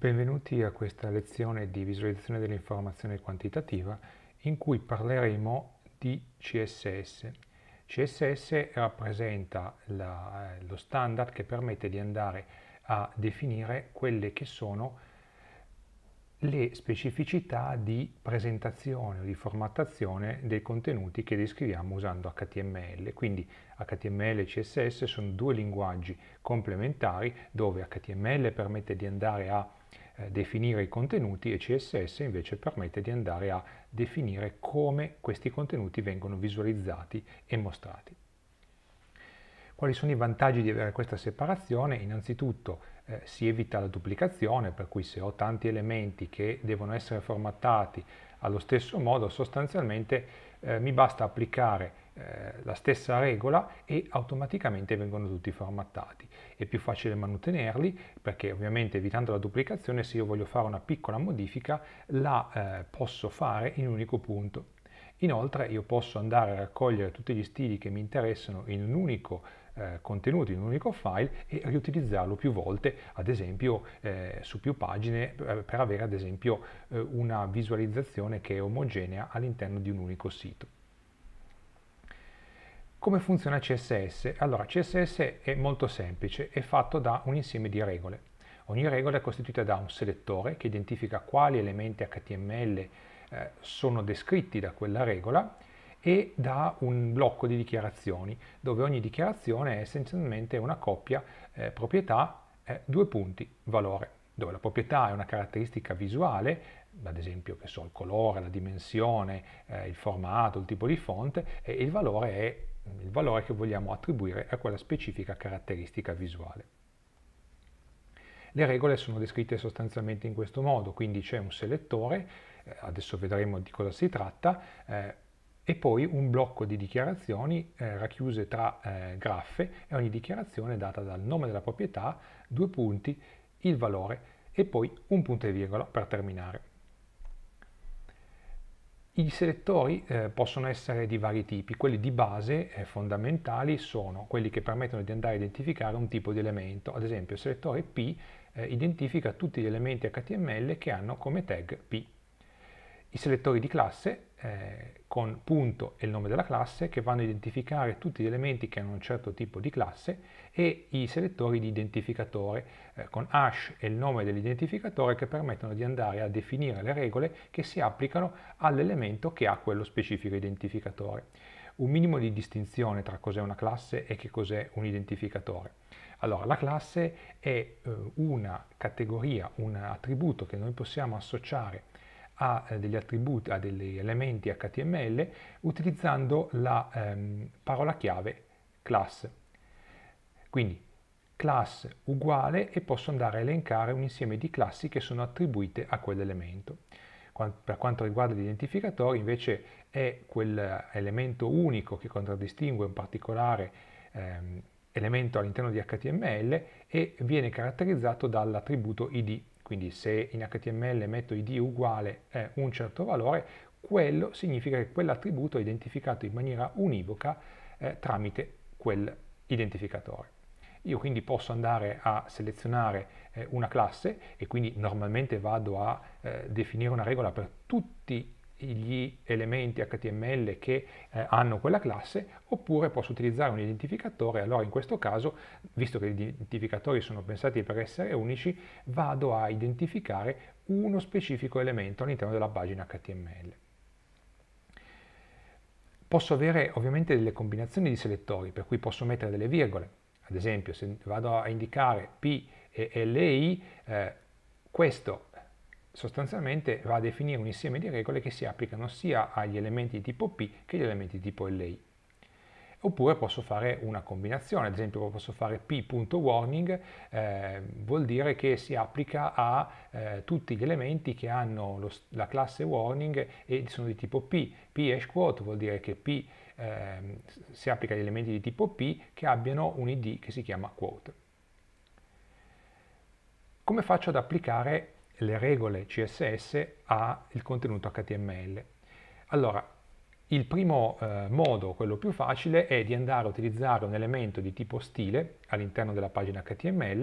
Benvenuti a questa lezione di visualizzazione dell'informazione quantitativa in cui parleremo di CSS. CSS rappresenta la, eh, lo standard che permette di andare a definire quelle che sono le specificità di presentazione o di formattazione dei contenuti che descriviamo usando HTML. Quindi HTML e CSS sono due linguaggi complementari dove HTML permette di andare a eh, definire i contenuti e CSS invece permette di andare a definire come questi contenuti vengono visualizzati e mostrati. Quali sono i vantaggi di avere questa separazione? Innanzitutto eh, si evita la duplicazione, per cui se ho tanti elementi che devono essere formattati allo stesso modo, sostanzialmente eh, mi basta applicare eh, la stessa regola e automaticamente vengono tutti formattati. È più facile mantenerli perché ovviamente evitando la duplicazione se io voglio fare una piccola modifica la eh, posso fare in un unico punto. Inoltre io posso andare a raccogliere tutti gli stili che mi interessano in un unico eh, contenuto, in un unico file e riutilizzarlo più volte, ad esempio eh, su più pagine per, per avere ad esempio eh, una visualizzazione che è omogenea all'interno di un unico sito. Come funziona CSS? Allora, CSS è molto semplice, è fatto da un insieme di regole. Ogni regola è costituita da un selettore che identifica quali elementi HTML eh, sono descritti da quella regola e da un blocco di dichiarazioni, dove ogni dichiarazione è essenzialmente una coppia eh, proprietà eh, due punti valore, dove la proprietà è una caratteristica visuale, ad esempio che so, il colore, la dimensione, eh, il formato, il tipo di fonte, e il valore è il valore che vogliamo attribuire a quella specifica caratteristica visuale. Le regole sono descritte sostanzialmente in questo modo, quindi c'è un selettore, eh, adesso vedremo di cosa si tratta, eh, e poi un blocco di dichiarazioni eh, racchiuse tra eh, graffe e ogni dichiarazione è data dal nome della proprietà, due punti, il valore e poi un punto e virgola per terminare. I selettori eh, possono essere di vari tipi, quelli di base eh, fondamentali sono quelli che permettono di andare a identificare un tipo di elemento, ad esempio il selettore P eh, identifica tutti gli elementi HTML che hanno come tag P i selettori di classe eh, con punto e il nome della classe che vanno a identificare tutti gli elementi che hanno un certo tipo di classe e i selettori di identificatore eh, con hash e il nome dell'identificatore che permettono di andare a definire le regole che si applicano all'elemento che ha quello specifico identificatore. Un minimo di distinzione tra cos'è una classe e che cos'è un identificatore. Allora, la classe è eh, una categoria, un attributo che noi possiamo associare a eh, degli attributi, a degli elementi HTML utilizzando la ehm, parola chiave class. Quindi class uguale e posso andare a elencare un insieme di classi che sono attribuite a quell'elemento. Per quanto riguarda l'identificatore invece è quell'elemento unico che contraddistingue un particolare ehm, elemento all'interno di HTML e viene caratterizzato dall'attributo id quindi se in HTML metto id uguale eh, un certo valore, quello significa che quell'attributo è identificato in maniera univoca eh, tramite quell'identificatore. Io quindi posso andare a selezionare eh, una classe e quindi normalmente vado a eh, definire una regola per tutti gli elementi HTML che eh, hanno quella classe, oppure posso utilizzare un identificatore, allora in questo caso, visto che gli identificatori sono pensati per essere unici, vado a identificare uno specifico elemento all'interno della pagina HTML. Posso avere ovviamente delle combinazioni di selettori, per cui posso mettere delle virgole. Ad esempio, se vado a indicare P e L eh, questo sostanzialmente va a definire un insieme di regole che si applicano sia agli elementi di tipo P che agli elementi di tipo LI. Oppure posso fare una combinazione, ad esempio posso fare p.warning, eh, vuol dire che si applica a eh, tutti gli elementi che hanno lo, la classe warning e sono di tipo p. p hash quote vuol dire che p eh, si applica agli elementi di tipo p che abbiano un id che si chiama quote. Come faccio ad applicare le regole CSS al contenuto HTML. Allora, il primo eh, modo, quello più facile, è di andare a utilizzare un elemento di tipo stile all'interno della pagina HTML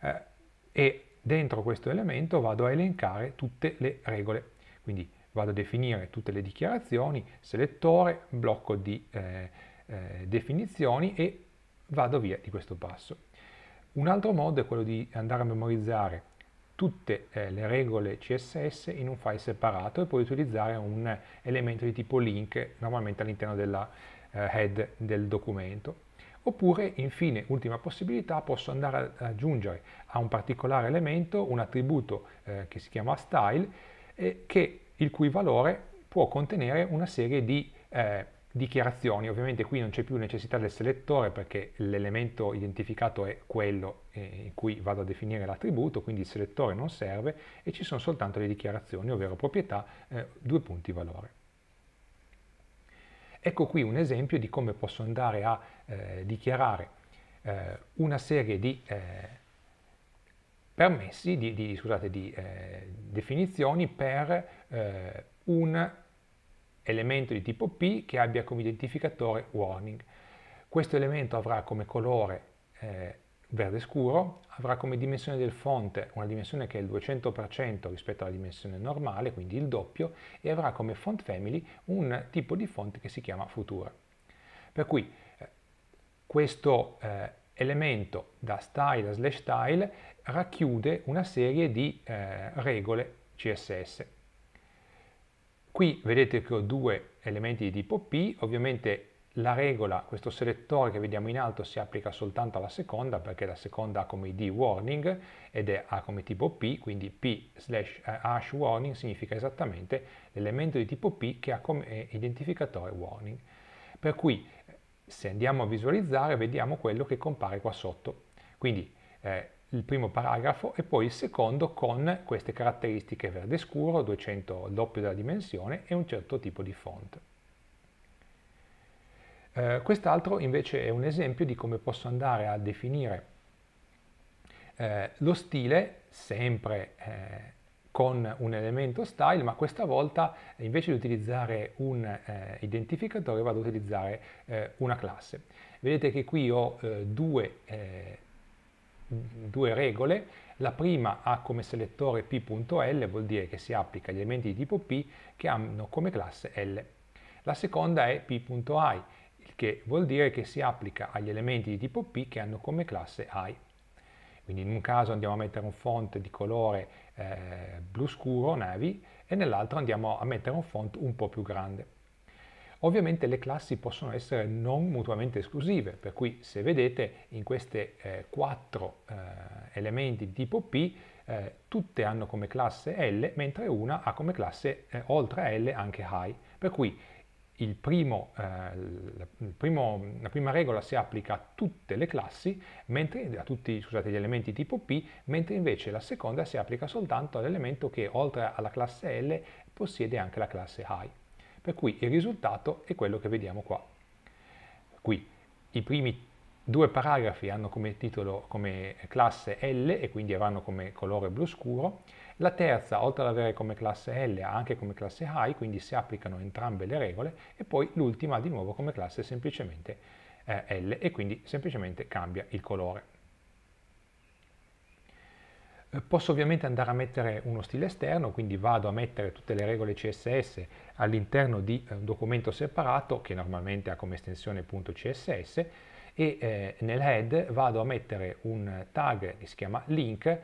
eh, e dentro questo elemento vado a elencare tutte le regole. Quindi vado a definire tutte le dichiarazioni, selettore, blocco di eh, eh definizioni e vado via di questo passo. Un altro modo è quello di andare a memorizzare tutte eh, le regole CSS in un file separato e poi utilizzare un elemento di tipo link normalmente all'interno della eh, head del documento. Oppure, infine, ultima possibilità, posso andare ad aggiungere a un particolare elemento un attributo eh, che si chiama style e eh, che, il cui valore può contenere una serie di eh, dichiarazioni, ovviamente qui non c'è più necessità del selettore perché l'elemento identificato è quello eh, in cui vado a definire l'attributo, quindi il selettore non serve e ci sono soltanto le dichiarazioni, ovvero proprietà, eh, due punti valore. Ecco qui un esempio di come posso andare a eh, dichiarare eh, una serie di eh, permessi, di, di, scusate, di eh, definizioni per un elemento di tipo P che abbia come identificatore warning. Questo elemento avrà come colore eh, verde scuro, avrà come dimensione del fonte una dimensione che è il 200% rispetto alla dimensione normale, quindi il doppio, e avrà come font family un tipo di fonte che si chiama Futura. Per cui eh, questo eh, elemento da style a slash style racchiude una serie di eh, regole CSS. Qui vedete che ho due elementi di tipo P, ovviamente la regola, questo selettore che vediamo in alto si applica soltanto alla seconda perché la seconda ha come ID warning ed è, ha come tipo P, quindi P slash eh, hash warning significa esattamente l'elemento di tipo P che ha come eh, identificatore warning. Per cui eh, se andiamo a visualizzare vediamo quello che compare qua sotto. Quindi eh, il primo paragrafo e poi il secondo con queste caratteristiche verde scuro, 200 doppio della dimensione e un certo tipo di font. Eh, Quest'altro invece è un esempio di come posso andare a definire eh, lo stile sempre eh, con un elemento style, ma questa volta invece di utilizzare un eh, identificatore vado ad utilizzare eh, una classe. Vedete che qui ho eh, due eh, due regole, la prima ha come selettore p.l, vuol dire che si applica agli elementi di tipo p che hanno come classe l. La seconda è p.i, il che vuol dire che si applica agli elementi di tipo p che hanno come classe i. Quindi in un caso andiamo a mettere un font di colore eh, blu scuro, navy, e nell'altro andiamo a mettere un font un po' più grande. Ovviamente le classi possono essere non mutuamente esclusive, per cui se vedete in questi eh, quattro eh, elementi di tipo P, eh, tutte hanno come classe L, mentre una ha come classe eh, oltre a L anche high, per cui il primo, eh, il primo, la prima regola si applica a tutte le classi, mentre, a tutti scusate, gli elementi tipo P, mentre invece la seconda si applica soltanto all'elemento che oltre alla classe L possiede anche la classe high. Per cui il risultato è quello che vediamo qua. Qui i primi due paragrafi hanno come titolo, come classe L e quindi avranno come colore blu scuro. La terza, oltre ad avere come classe L, ha anche come classe High, quindi si applicano entrambe le regole. E poi l'ultima di nuovo come classe semplicemente eh, L e quindi semplicemente cambia il colore. Eh, posso ovviamente andare a mettere uno stile esterno, quindi vado a mettere tutte le regole CSS all'interno di eh, un documento separato che normalmente ha come estensione .css e eh, nel head vado a mettere un tag che si chiama link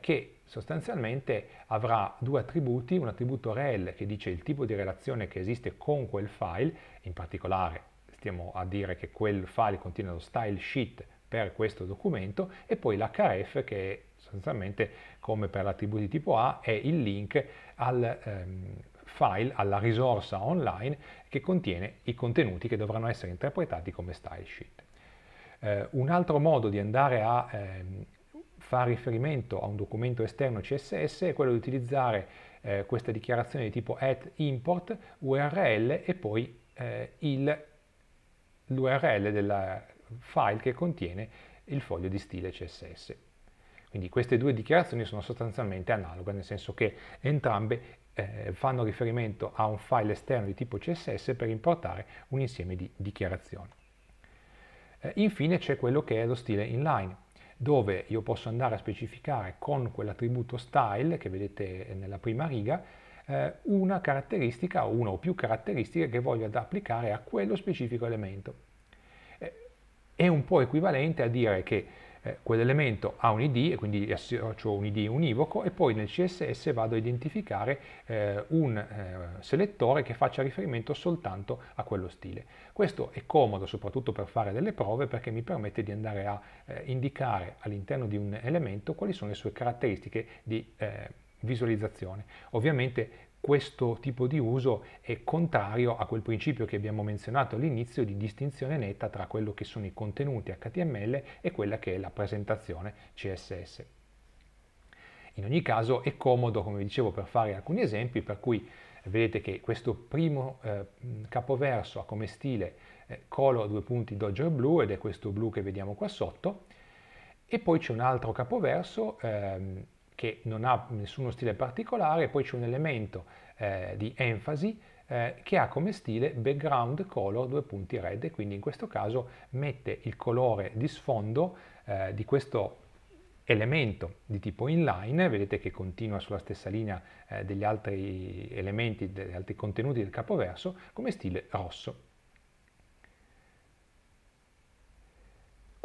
che sostanzialmente avrà due attributi, un attributo rel che dice il tipo di relazione che esiste con quel file, in particolare stiamo a dire che quel file contiene lo style sheet per questo documento e poi l'href che è sostanzialmente come per la tribù di tipo A è il link al ehm, file, alla risorsa online che contiene i contenuti che dovranno essere interpretati come stylesheet. Eh, un altro modo di andare a ehm, fare riferimento a un documento esterno CSS è quello di utilizzare eh, questa dichiarazione di tipo at import URL e poi eh, l'URL del file che contiene il foglio di stile CSS. Quindi queste due dichiarazioni sono sostanzialmente analoghe, nel senso che entrambe eh, fanno riferimento a un file esterno di tipo CSS per importare un insieme di dichiarazioni. Eh, infine c'è quello che è lo stile inline, dove io posso andare a specificare con quell'attributo style che vedete nella prima riga eh, una caratteristica o una o più caratteristiche che voglio applicare a quello specifico elemento. Eh, è un po' equivalente a dire che eh, quell'elemento ha un id e quindi associo un id univoco e poi nel CSS vado a identificare eh, un eh, selettore che faccia riferimento soltanto a quello stile. Questo è comodo soprattutto per fare delle prove perché mi permette di andare a eh, indicare all'interno di un elemento quali sono le sue caratteristiche di eh, visualizzazione. Ovviamente questo tipo di uso è contrario a quel principio che abbiamo menzionato all'inizio di distinzione netta tra quello che sono i contenuti HTML e quella che è la presentazione CSS. In ogni caso è comodo, come vi dicevo, per fare alcuni esempi, per cui vedete che questo primo eh, capoverso ha come stile eh, color due punti Dodger blu ed è questo blu che vediamo qua sotto, e poi c'è un altro capoverso ehm, che non ha nessuno stile particolare, poi c'è un elemento eh, di enfasi eh, che ha come stile background color due punti red quindi in questo caso mette il colore di sfondo eh, di questo elemento di tipo inline, vedete che continua sulla stessa linea eh, degli altri elementi, degli altri contenuti del capoverso, come stile rosso.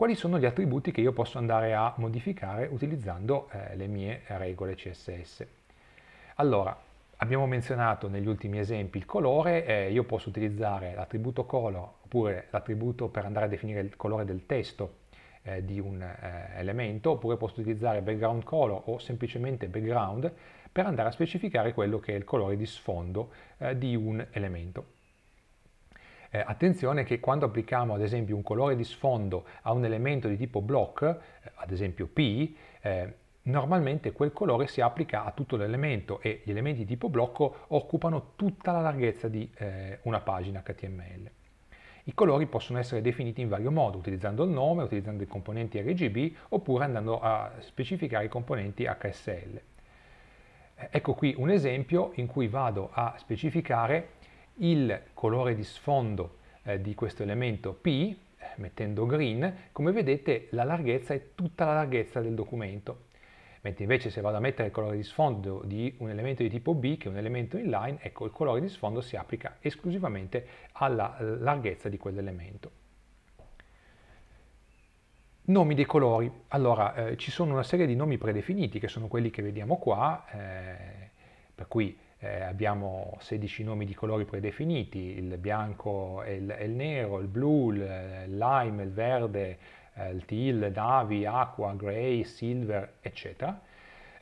quali sono gli attributi che io posso andare a modificare utilizzando eh, le mie regole CSS. Allora, abbiamo menzionato negli ultimi esempi il colore, eh, io posso utilizzare l'attributo color oppure l'attributo per andare a definire il colore del testo eh, di un eh, elemento, oppure posso utilizzare background color o semplicemente background per andare a specificare quello che è il colore di sfondo eh, di un elemento. Eh, attenzione che quando applichiamo ad esempio un colore di sfondo a un elemento di tipo block, eh, ad esempio P, eh, normalmente quel colore si applica a tutto l'elemento e gli elementi di tipo blocco occupano tutta la larghezza di eh, una pagina HTML. I colori possono essere definiti in vario modo, utilizzando il nome, utilizzando i componenti RGB oppure andando a specificare i componenti HSL. Eh, ecco qui un esempio in cui vado a specificare il colore di sfondo eh, di questo elemento P, eh, mettendo green, come vedete la larghezza è tutta la larghezza del documento, mentre invece se vado a mettere il colore di sfondo di un elemento di tipo B, che è un elemento inline, ecco il colore di sfondo si applica esclusivamente alla eh, larghezza di quell'elemento. Nomi dei colori. Allora, eh, ci sono una serie di nomi predefiniti, che sono quelli che vediamo qua, eh, per cui eh, abbiamo 16 nomi di colori predefiniti, il bianco e il, il, nero, il blu, il, il lime, il verde, eh, il teal, navi, acqua, grey, silver, eccetera.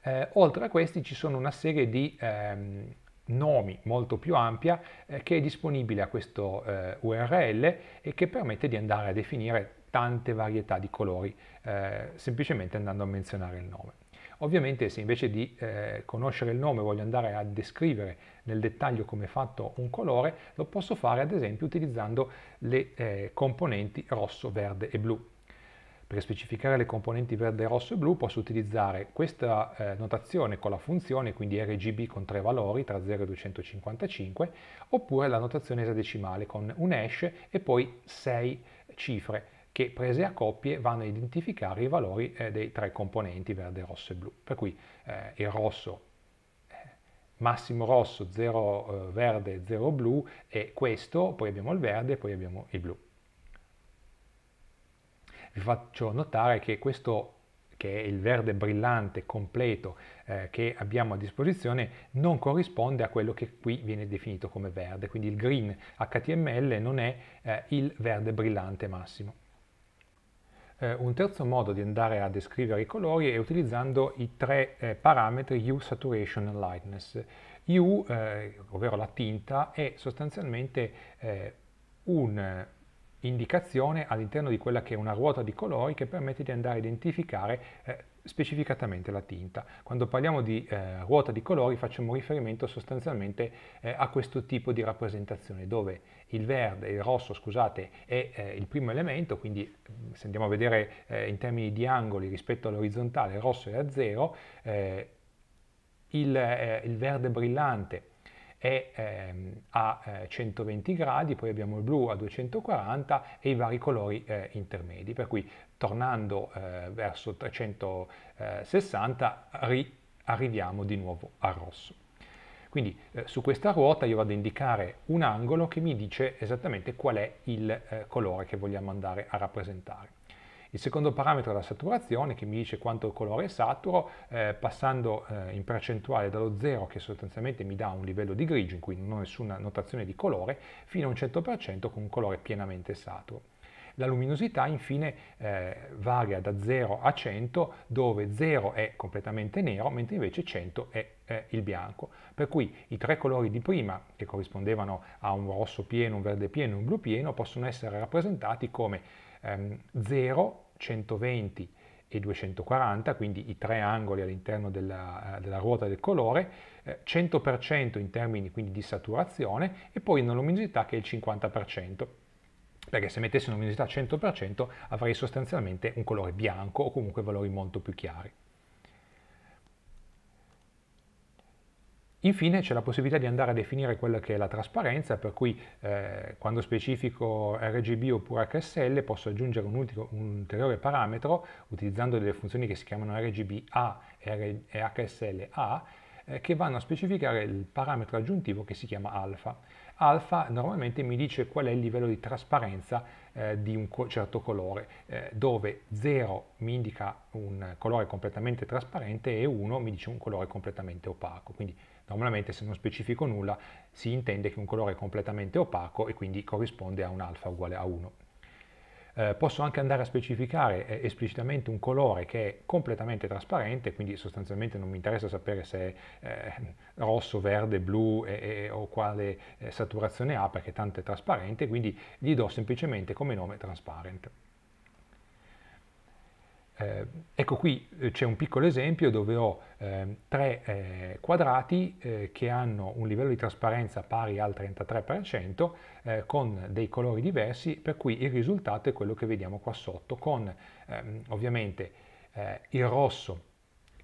Eh, oltre a questi ci sono una serie di ehm, nomi molto più ampia eh, che è disponibile a questo eh, URL e che permette di andare a definire tante varietà di colori eh, semplicemente andando a menzionare il nome. Ovviamente se invece di eh, conoscere il nome voglio andare a descrivere nel dettaglio come è fatto un colore, lo posso fare ad esempio utilizzando le eh, componenti rosso, verde e blu. Per specificare le componenti verde, rosso e blu posso utilizzare questa eh, notazione con la funzione, quindi RGB con tre valori tra 0 e 255, oppure la notazione esadecimale con un hash e poi 6 cifre che prese a coppie vanno a identificare i valori eh, dei tre componenti verde, rosso e blu. Per cui eh, il rosso eh, massimo rosso, 0 eh, verde, 0 blu e questo, poi abbiamo il verde, poi abbiamo il blu. Vi faccio notare che questo che è il verde brillante completo eh, che abbiamo a disposizione non corrisponde a quello che qui viene definito come verde, quindi il green HTML non è eh, il verde brillante massimo. Eh, un terzo modo di andare a descrivere i colori è utilizzando i tre eh, parametri U, Saturation e Lightness. U, eh, ovvero la tinta, è sostanzialmente eh, un'indicazione all'interno di quella che è una ruota di colori che permette di andare a identificare eh, specificatamente la tinta. Quando parliamo di eh, ruota di colori facciamo riferimento sostanzialmente eh, a questo tipo di rappresentazione dove il verde, e il rosso scusate, è eh, il primo elemento, quindi mm, se andiamo a vedere eh, in termini di angoli rispetto all'orizzontale il rosso è a 0, eh, il, eh, il verde brillante è ehm, a 120 gradi, poi abbiamo il blu a 240 e i vari colori eh, intermedi. Per cui tornando eh, verso 360 ri- arriviamo di nuovo al rosso. Quindi eh, su questa ruota io vado a indicare un angolo che mi dice esattamente qual è il eh, colore che vogliamo andare a rappresentare. Il secondo parametro è la saturazione che mi dice quanto il colore è saturo, eh, passando eh, in percentuale dallo 0 che sostanzialmente mi dà un livello di grigio in cui non ho nessuna notazione di colore, fino a un 100% con un colore pienamente saturo. La luminosità infine eh, varia da 0 a 100 dove 0 è completamente nero mentre invece 100 è eh, il bianco. Per cui i tre colori di prima che corrispondevano a un rosso pieno, un verde pieno e un blu pieno possono essere rappresentati come ehm, 0, 120 e 240, quindi i tre angoli all'interno della, eh, della, ruota del colore, 100% eh, in termini quindi di saturazione e poi una luminosità che è il 50% perché se mettessi un'luminosità al 100% avrei sostanzialmente un colore bianco o comunque valori molto più chiari. Infine c'è la possibilità di andare a definire quella che è la trasparenza, per cui eh, quando specifico RGB oppure HSL posso aggiungere un, ultimo, un, ulteriore parametro utilizzando delle funzioni che si chiamano RGBA e HSLA eh, che vanno a specificare il parametro aggiuntivo che si chiama alfa alfa normalmente mi dice qual è il livello di trasparenza eh, di un co certo colore, eh, dove 0 mi indica un colore completamente trasparente e 1 mi dice un colore completamente opaco. Quindi normalmente se non specifico nulla si intende che un colore è completamente opaco e quindi corrisponde a un alfa uguale a 1. Eh, posso anche andare a specificare eh, esplicitamente un colore che è completamente trasparente, quindi sostanzialmente non mi interessa sapere se è eh, rosso, verde, blu o quale eh, saturazione ha perché tanto è trasparente, quindi gli do semplicemente come nome transparent. Eh, ecco qui eh, c'è un piccolo esempio dove ho eh, tre eh, quadrati eh, che hanno un livello di trasparenza pari al 33% eh, con dei colori diversi per cui il risultato è quello che vediamo qua sotto con ehm, ovviamente il rosso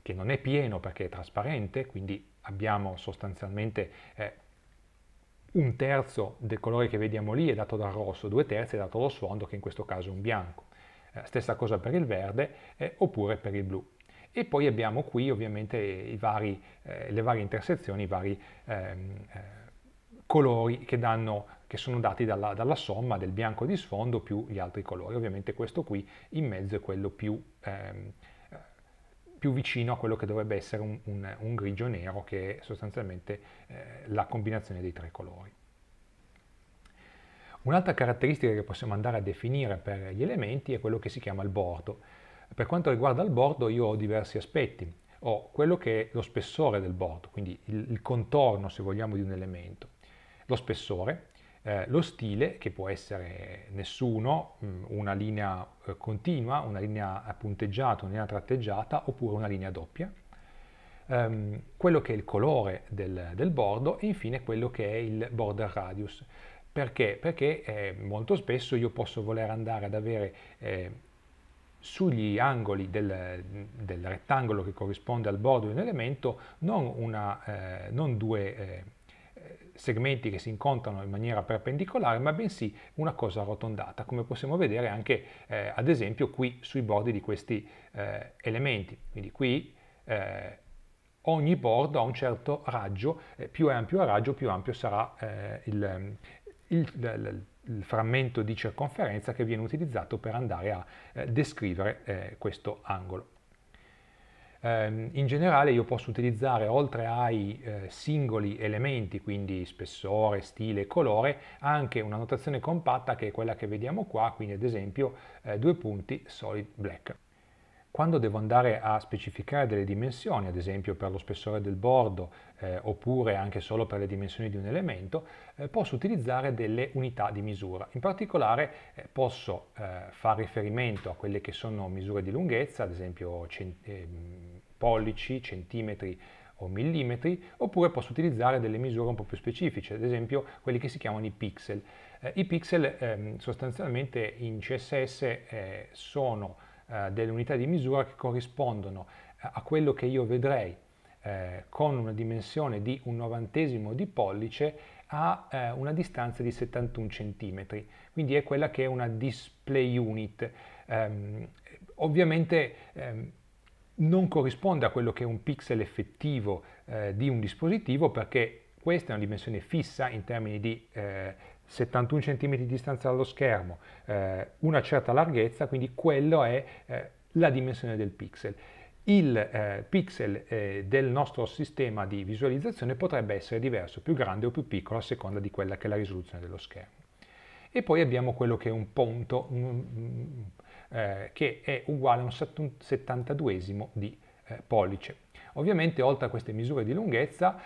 che non è pieno perché è trasparente quindi abbiamo sostanzialmente un terzo del colore che vediamo lì è dato dal rosso, due terzi è dato dallo sfondo che in questo caso è un bianco eh, stessa cosa per il verde eh, oppure per il blu. E poi abbiamo qui ovviamente vari, eh, le varie intersezioni, i vari ehm, eh, colori che, danno, che, sono dati dalla, dalla, somma del bianco di sfondo più gli altri colori. Ovviamente questo qui in mezzo è quello più, ehm, eh, più vicino a quello che dovrebbe essere un, un, un grigio-nero che è sostanzialmente eh, la combinazione dei tre colori. Un'altra caratteristica che possiamo andare a definire per gli elementi è quello che si chiama il bordo. Per quanto riguarda il bordo io ho diversi aspetti. Ho quello che è lo spessore del bordo, quindi il, il contorno, se vogliamo, di un elemento. Lo spessore, eh, lo stile, che può essere nessuno, mm, una linea eh, continua, una linea punteggiata, una linea tratteggiata, oppure una linea doppia. Ehm, quello che è il colore del, del bordo e infine quello che è il border radius. Perché? Perché eh, molto spesso io posso voler andare ad avere eh, sugli angoli del, del, rettangolo che corrisponde al bordo di un elemento non, una, eh, non due eh, segmenti che si incontrano in maniera perpendicolare, ma bensì una cosa arrotondata, come possiamo vedere anche eh, ad esempio qui sui bordi di questi eh, elementi. Quindi qui ogni bordo ha un certo raggio, più è ampio il raggio, più ampio sarà eh, il, il, il frammento di circonferenza che viene utilizzato per andare a eh, descrivere eh, questo angolo. Ehm, in generale io posso utilizzare oltre ai eh, singoli elementi, quindi spessore, stile e colore, anche una notazione compatta che è quella che vediamo qua, quindi ad esempio eh, due punti solid black quando devo andare a specificare delle dimensioni, ad esempio per lo spessore del bordo eh, oppure anche solo per le dimensioni di un elemento, eh, posso utilizzare delle unità di misura. In particolare eh, posso eh, fare riferimento a quelle che sono misure di lunghezza, ad esempio cent ehm, pollici, centimetri o millimetri, oppure posso utilizzare delle misure un po' più specifiche, ad esempio quelli che si chiamano i pixel. Eh, I pixel ehm, sostanzialmente in CSS eh, sono eh, delle unità di misura che corrispondono eh, a quello che io vedrei eh, con una dimensione di un novantesimo di pollice a eh, una distanza di 71 cm, quindi è quella che è una display unit. Ehm, ovviamente ehm, non corrisponde a quello che è un pixel effettivo eh, di un dispositivo perché questa è una dimensione fissa in termini di eh, 71 cm di distanza dallo schermo, eh, una certa larghezza, quindi quello è eh, la dimensione del pixel. Il eh, pixel eh, del nostro sistema di visualizzazione potrebbe essere diverso, più grande o più piccolo a seconda di quella che è la risoluzione dello schermo. E poi abbiamo quello che è un punto un, eh, che è uguale a un 72 di eh, pollice. Ovviamente oltre a queste misure di lunghezza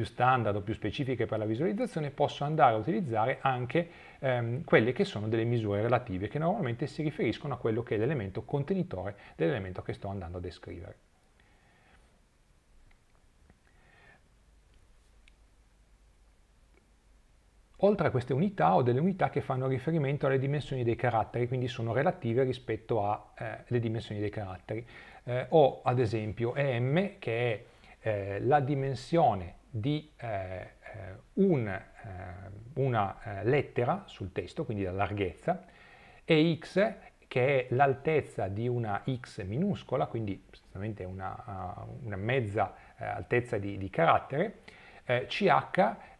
più standard o più specifiche per la visualizzazione, posso andare a utilizzare anche ehm, quelle che sono delle misure relative, che normalmente si riferiscono a quello che è l'elemento contenitore dell'elemento che sto andando a descrivere. Oltre a queste unità ho delle unità che fanno riferimento alle dimensioni dei caratteri, quindi sono relative rispetto alle eh, dimensioni dei caratteri. Eh, ho ad esempio EM che è eh, la dimensione di eh, eh, un, eh, una eh, lettera sul testo, quindi la larghezza, e x che è l'altezza di una x minuscola, quindi sostanzialmente una, eh, una mezza altezza di, di carattere, eh, ch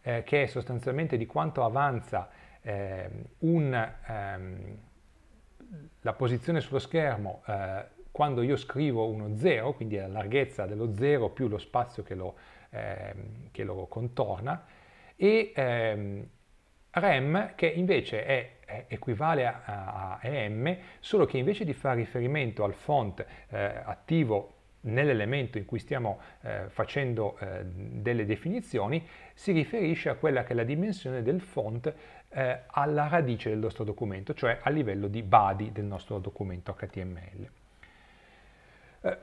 che è sostanzialmente di quanto avanza un, ehm, la posizione sullo schermo quando io scrivo uno 0, quindi la larghezza dello 0 più lo spazio che lo Ehm, che lo contorna, e ehm, REM che invece è, è, equivale a, a, EM, solo che invece di fare riferimento al font eh, attivo nell'elemento in cui stiamo eh, facendo eh, delle definizioni, si riferisce a quella che è la dimensione del font eh, alla radice del nostro documento, cioè a livello di body del nostro documento HTML. Eh,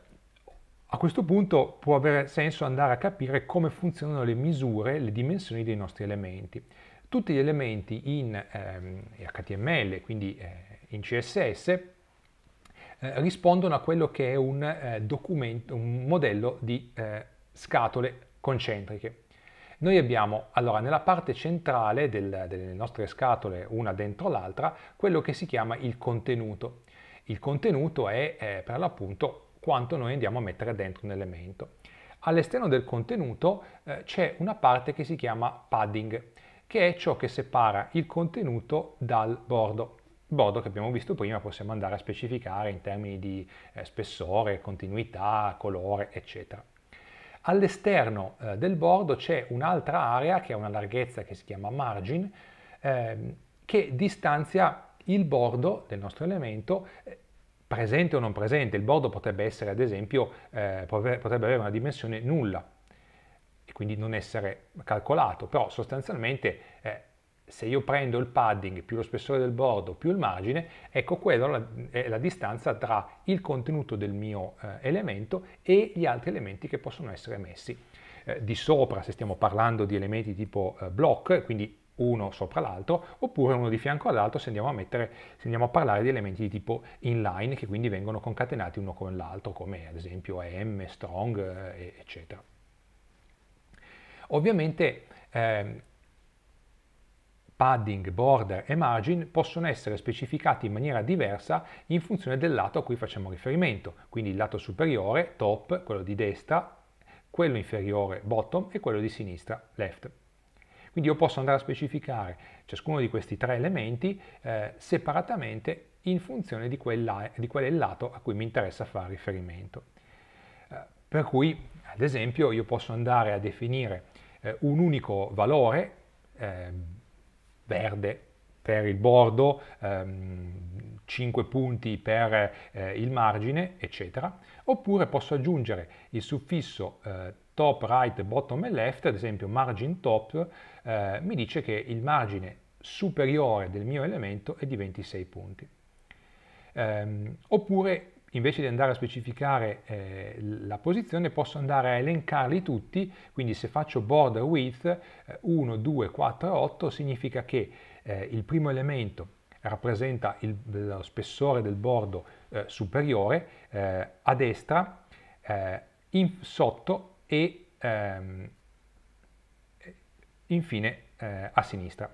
a questo punto può avere senso andare a capire come funzionano le misure, le dimensioni dei nostri elementi. Tutti gli elementi in ehm, HTML, quindi eh, in CSS, eh, rispondono a quello che è un, eh, documento, un modello di eh, scatole concentriche. Noi abbiamo allora nella parte centrale del, delle nostre scatole, una dentro l'altra, quello che si chiama il contenuto. Il contenuto è eh, per l'appunto quanto noi andiamo a mettere dentro un elemento. All'esterno del contenuto eh, c'è una parte che si chiama padding, che è ciò che separa il contenuto dal bordo. Il bordo che abbiamo visto prima possiamo andare a specificare in termini di eh, spessore, continuità, colore, eccetera. All'esterno eh, del bordo c'è un'altra area che ha una larghezza che si chiama margin, ehm, che distanzia il bordo del nostro elemento eh, presente o non presente, il bordo potrebbe essere ad esempio, eh, potrebbe avere una dimensione nulla e quindi non essere calcolato, però sostanzialmente eh, se io prendo il padding più lo spessore del bordo più il margine, ecco quella è la distanza tra il contenuto del mio eh, elemento e gli altri elementi che possono essere messi. Eh, di sopra, se stiamo parlando di elementi tipo eh, block, quindi uno sopra l'altro, oppure uno di fianco all'altro se andiamo, a mettere, se andiamo a parlare di elementi di tipo inline che quindi vengono concatenati uno con l'altro, come ad esempio M, strong, eh, eccetera. Ovviamente eh, padding, border e margin possono essere specificati in maniera diversa in funzione del lato a cui facciamo riferimento, quindi il lato superiore, top, quello di destra, quello inferiore, bottom e quello di sinistra, left. Quindi io posso andare a specificare ciascuno di questi tre elementi eh, separatamente in funzione di, quella, di qual è il lato a cui mi interessa fare riferimento. Eh, per cui, ad esempio, io posso andare a definire eh, un unico valore ehm, verde per il bordo, ehm, 5 punti per eh, il margine, eccetera. Oppure posso aggiungere il suffisso eh, top, right, bottom e left, ad esempio margin top, eh, mi dice che il margine superiore del mio elemento è di 26 punti. Ehm, oppure invece di andare a specificare eh, la posizione posso andare a elencarli tutti, quindi se faccio border width 1, 2, 4, 8 significa che eh, il primo elemento rappresenta il, lo spessore del bordo eh, superiore eh, a destra, in sotto e ehm, infine eh, a sinistra.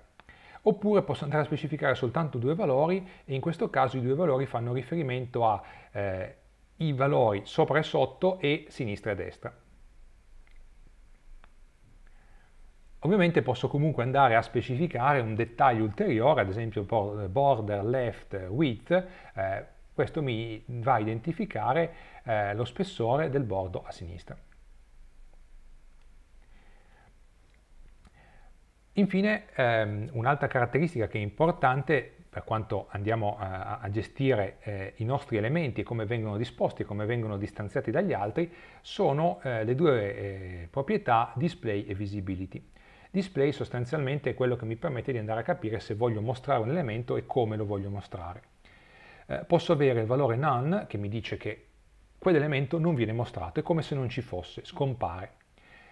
Oppure posso andare a specificare soltanto due valori e in questo caso i due valori fanno riferimento ai eh, valori sopra e sotto e sinistra e destra. Ovviamente posso comunque andare a specificare un dettaglio ulteriore, ad esempio border, left, width, eh, questo mi va a identificare eh, lo spessore del bordo a sinistra. Infine, ehm, un'altra caratteristica che è importante per quanto andiamo a, a gestire eh, i nostri elementi e come vengono disposti, e come vengono distanziati dagli altri, sono eh, le due eh, proprietà display e visibility. Display sostanzialmente è quello che mi permette di andare a capire se voglio mostrare un elemento e come lo voglio mostrare. Eh, posso avere il valore none che mi dice che quell'elemento non viene mostrato, è come se non ci fosse, scompare.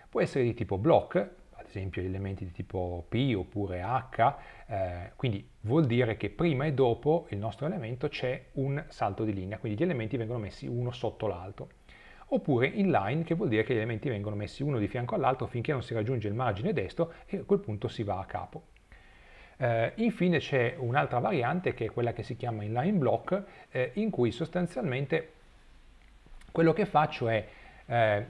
Può essere di tipo block, esempio gli elementi di tipo P oppure H, eh, quindi vuol dire che prima e dopo il nostro elemento c'è un salto di linea, quindi gli elementi vengono messi uno sotto l'altro. Oppure inline che vuol dire che gli elementi vengono messi uno di fianco all'altro finché non si raggiunge il margine destro e a quel punto si va a capo. Eh, infine c'è un'altra variante che è quella che si chiama inline block eh, in cui sostanzialmente quello che faccio è eh,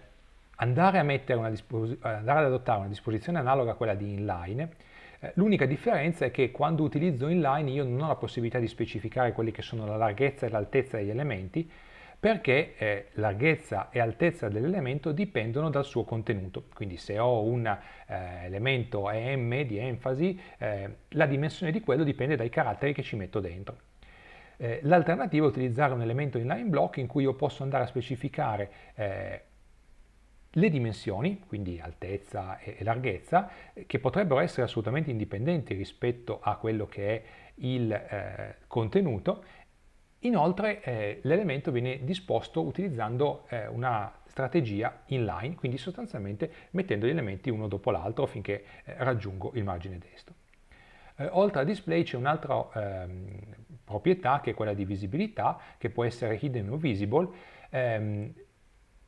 Andare, eh, andare, ad adottare una disposizione analoga a quella di inline, eh, l'unica differenza è che quando utilizzo inline io non ho la possibilità di specificare quelli che sono la larghezza e l'altezza degli elementi, perché eh, larghezza e altezza dell'elemento dipendono dal suo contenuto. Quindi se ho un eh, elemento EM di enfasi, eh, la dimensione di quello dipende dai caratteri che ci metto dentro. L'alternativa è utilizzare un elemento inline block in cui io posso andare a specificare le dimensioni, quindi altezza e larghezza, eh, che potrebbero essere assolutamente indipendenti rispetto a quello che è il eh, contenuto. Inoltre eh, l'elemento viene disposto utilizzando eh, una strategia inline, quindi sostanzialmente mettendo gli elementi uno dopo l'altro finché eh, raggiungo il margine destro. Eh, oltre a display c'è un'altra ehm, proprietà che è quella di visibilità, che può essere hidden o visible. Ehm,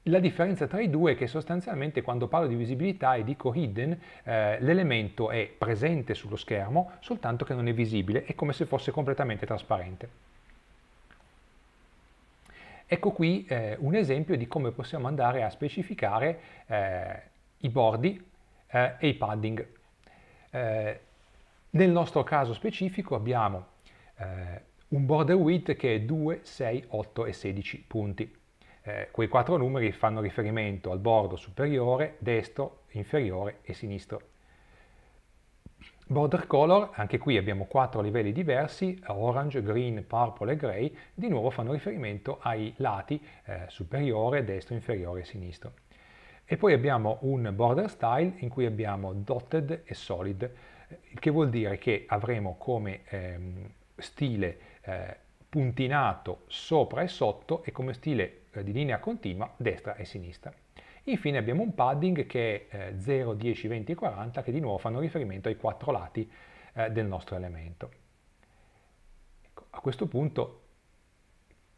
la differenza tra i due è che sostanzialmente quando parlo di visibilità e dico hidden, eh, l'elemento è presente sullo schermo, soltanto che non è visibile, è come se fosse completamente trasparente. Ecco qui eh, un esempio di come possiamo andare a specificare eh, i bordi eh, e i padding. Eh, nel nostro caso specifico abbiamo eh, un border width che è 2, 6, 8 e 16 punti eh, quei quattro numeri fanno riferimento al bordo superiore, destro, inferiore e sinistro. Border color, anche qui abbiamo quattro livelli diversi, orange, green, purple e grey, di nuovo fanno riferimento ai lati eh, superiore, destro, inferiore e sinistro. E poi abbiamo un border style in cui abbiamo dotted e solid, il che vuol dire che avremo come ehm, stile eh, puntinato sopra e sotto e come stile di linea continua destra e sinistra. Infine abbiamo un padding che è 0, 10, 20 e 40 che di nuovo fanno riferimento ai quattro lati eh, del nostro elemento. Ecco, a questo punto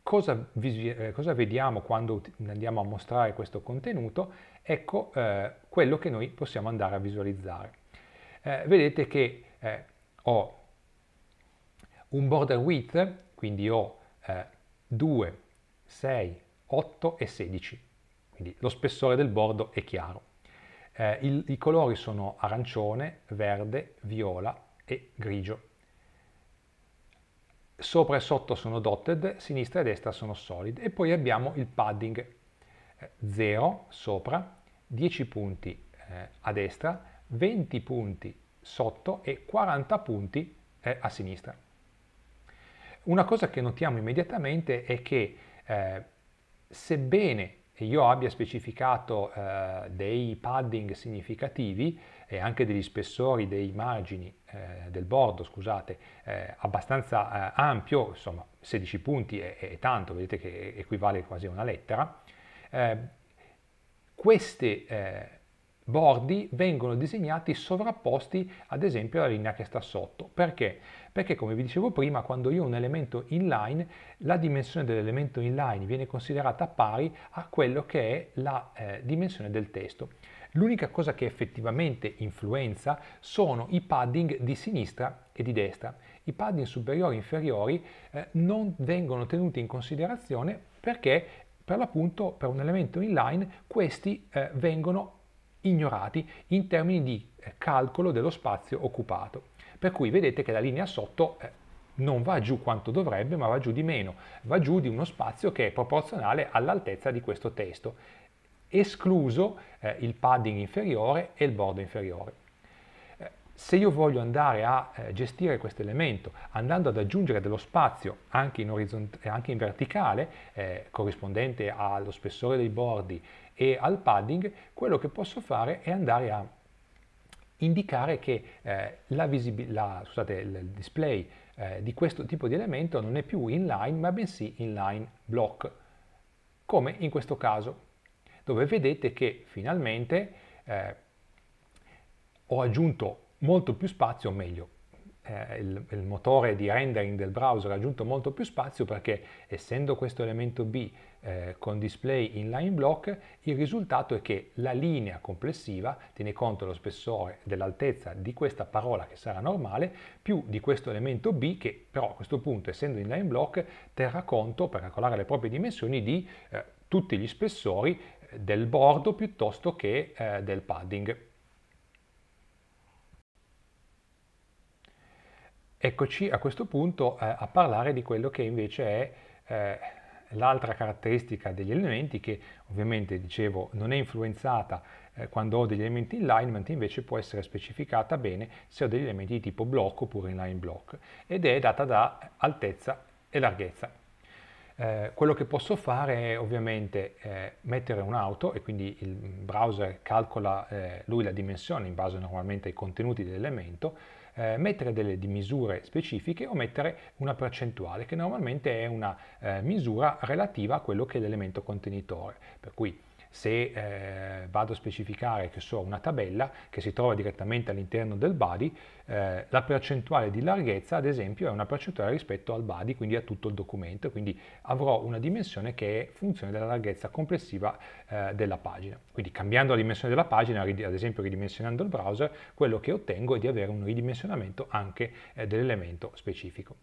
cosa, eh, cosa, vediamo quando andiamo a mostrare questo contenuto? Ecco eh, quello che noi possiamo andare a visualizzare. Eh, vedete che eh, ho un border width, quindi ho 2, eh, 6, 8 e 16, quindi lo spessore del bordo è chiaro. Eh, il, I colori sono arancione, verde, viola e grigio. Sopra e sotto sono dotted, sinistra e destra sono solid e poi abbiamo il padding 0 eh, sopra, 10 punti eh, a destra, 20 punti sotto e 40 punti eh, a sinistra. Una cosa che notiamo immediatamente è che eh, sebbene io abbia specificato eh, dei padding significativi e anche degli spessori dei margini eh, del bordo, scusate, eh, abbastanza eh, ampio, insomma 16 punti è, è, tanto, vedete che equivale quasi a una lettera, eh, questi eh, bordi vengono disegnati sovrapposti ad esempio alla linea che sta sotto. Perché? perché come vi dicevo prima quando io ho un elemento inline la dimensione dell'elemento inline viene considerata pari a quello che è la eh, dimensione del testo. L'unica cosa che effettivamente influenza sono i padding di sinistra e di destra. I padding superiori e inferiori eh, non vengono tenuti in considerazione perché per l'appunto per un elemento inline questi eh, vengono ignorati in termini di eh, calcolo dello spazio occupato. Per cui vedete che la linea sotto eh, non va giù quanto dovrebbe, ma va giù di meno, va giù di uno spazio che è proporzionale all'altezza di questo testo, escluso eh, il padding inferiore e il bordo inferiore. Se io voglio andare a eh, gestire questo elemento andando ad aggiungere dello spazio anche in, eh, anche in verticale, eh, corrispondente allo spessore dei bordi e al padding, quello che posso fare è andare a indicare che eh, la la, scusate, il display eh, di questo tipo di elemento non è più inline ma bensì inline block, come in questo caso, dove vedete che finalmente eh, ho aggiunto molto più spazio, o meglio, eh, il, il, motore di rendering del browser ha aggiunto molto più spazio perché essendo questo elemento B eh, con display in line block, il risultato è che la linea complessiva tiene conto dello spessore dell'altezza di questa parola che sarà normale più di questo elemento B che però a questo punto essendo in line block terrà conto per calcolare le proprie dimensioni di eh, tutti gli spessori eh, del bordo piuttosto che eh, del padding. Eccoci a questo punto eh, a parlare di quello che invece è eh, l'altra caratteristica degli elementi che ovviamente dicevo non è influenzata eh, quando ho degli elementi inline, ma invece può essere specificata bene se ho degli elementi di tipo blocco oppure in line block ed è data da altezza e larghezza. Eh, quello che posso fare è ovviamente eh, mettere un'auto e quindi il browser calcola eh, lui la dimensione in base normalmente ai contenuti dell'elemento eh, mettere delle misure specifiche o mettere una percentuale che normalmente è una eh, misura relativa a quello che è l'elemento contenitore. Per cui se eh, vado a specificare che so una tabella che si trova direttamente all'interno del body, eh, la percentuale di larghezza ad esempio è una percentuale rispetto al body, quindi a tutto il documento, quindi avrò una dimensione che è funzione della larghezza complessiva eh, della pagina. Quindi cambiando la dimensione della pagina, ad esempio ridimensionando il browser, quello che ottengo è di avere un ridimensionamento anche eh, dell'elemento specifico.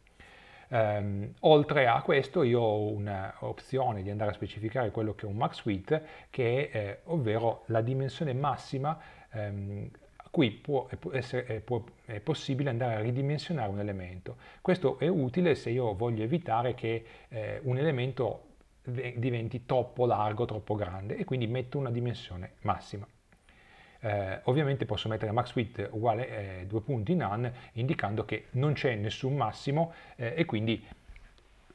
Um, oltre a questo io ho un'opzione di andare a specificare quello che è un max width, che è eh, ovvero la dimensione massima um, a cui può, essere, è, può, è, possibile andare a ridimensionare un elemento. Questo è utile se io voglio evitare che eh, un elemento diventi troppo largo, troppo grande e quindi metto una dimensione massima eh, ovviamente posso mettere max width uguale eh, due punti none indicando che non c'è nessun massimo eh, e quindi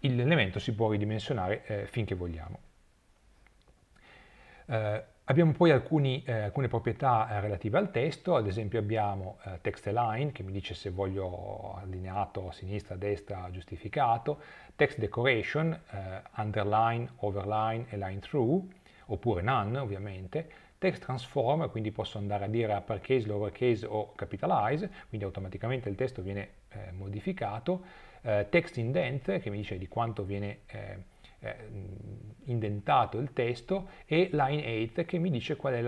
l'elemento si può ridimensionare eh, finché vogliamo. Eh, abbiamo poi alcuni, eh, alcune proprietà relative al testo, ad esempio abbiamo text align che mi dice se voglio allineato a sinistra, a destra, giustificato, text decoration, underline, overline e line through, oppure none ovviamente, text transform, quindi posso andare a dire uppercase, lowercase o capitalize, quindi automaticamente il testo viene eh, modificato, eh, text indent, che mi dice di quanto viene eh, eh indentato il testo, e line 8, che mi dice qual è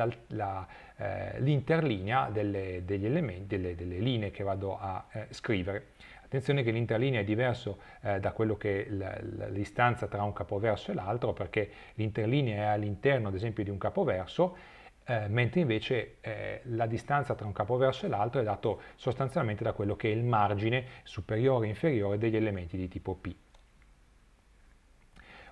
eh, l'interlinea delle, delle, delle, linee che vado a eh, scrivere. Attenzione che l'interlinea è diverso eh, da quello che è l'istanza tra un capoverso e l'altro perché l'interlinea è all'interno ad esempio di un capoverso eh, mentre invece eh, la distanza tra un capoverso e l'altro è data sostanzialmente da quello che è il margine superiore e inferiore degli elementi di tipo P.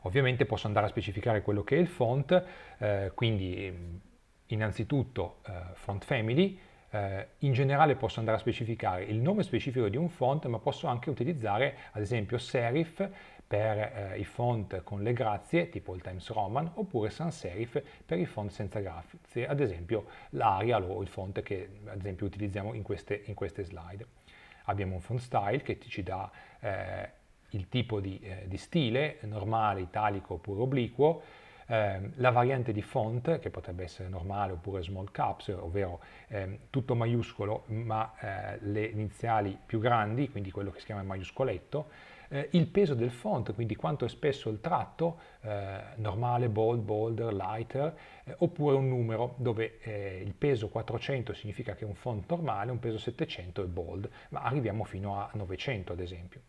Ovviamente posso andare a specificare quello che è il font, eh, quindi ehm, innanzitutto eh, font family, eh, in generale posso andare a specificare il nome specifico di un font, ma posso anche utilizzare ad esempio serif, per eh, i font con le grazie, tipo il Times Roman, oppure sans serif per i font senza grazie, ad esempio l'Arial o il font che ad esempio utilizziamo in queste, in queste slide. Abbiamo un font style che ci dà eh, il tipo di, eh, di, stile, normale, italico oppure obliquo, ehm, la variante di font che potrebbe essere normale oppure small caps, ovvero eh, tutto maiuscolo ma eh, le iniziali più grandi, quindi quello che si chiama maiuscoletto, eh, il peso del font, quindi quanto è spesso il tratto, eh, normale, bold, bolder, lighter, eh, oppure un numero dove eh, il peso 400 significa che è un font normale, un peso 700 è bold, ma arriviamo fino a 900 ad esempio.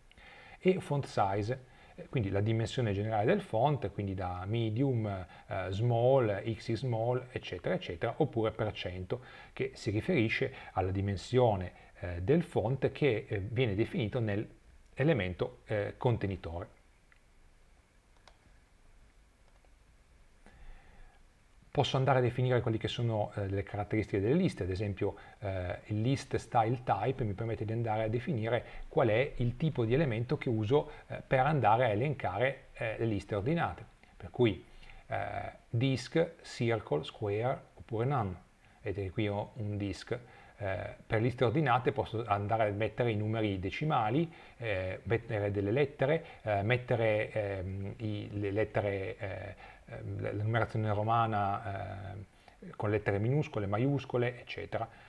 E font size, eh, quindi la dimensione generale del font, quindi da medium, eh, small, x small, eccetera, eccetera, oppure per cento, che si riferisce alla dimensione eh, del font che eh, viene definito nel elemento eh, contenitore. Posso andare a definire quelle che sono eh, le caratteristiche delle liste, ad esempio eh, il list style type mi permette di andare a definire qual è il tipo di elemento che uso eh, per andare a elencare eh, le liste ordinate, per cui eh, disk, circle, square oppure none. Vedete qui ho un disk eh, per liste ordinate posso andare a mettere i numeri decimali, eh, mettere delle lettere, eh, mettere ehm, i, le lettere, eh, ehm, la numerazione romana eh, con lettere minuscole, maiuscole, eccetera.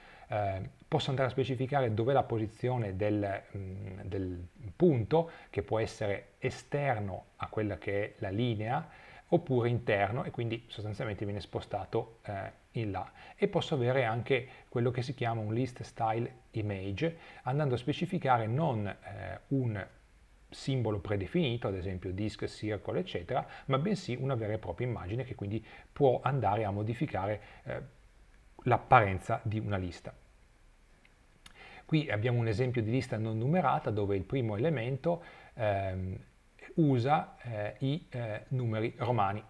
posso andare a specificare dov'è la posizione del, mh, mm, del punto, che può essere esterno a quella che è la linea, oppure interno e quindi sostanzialmente viene spostato eh, in là e posso avere anche quello che si chiama un list style image andando a specificare non eh, un simbolo predefinito, ad esempio disk, circle eccetera, ma bensì una vera e propria immagine che quindi può andare a modificare eh, l'apparenza di una lista. Qui abbiamo un esempio di lista non numerata dove il primo elemento ehm, usa eh, i eh, numeri romani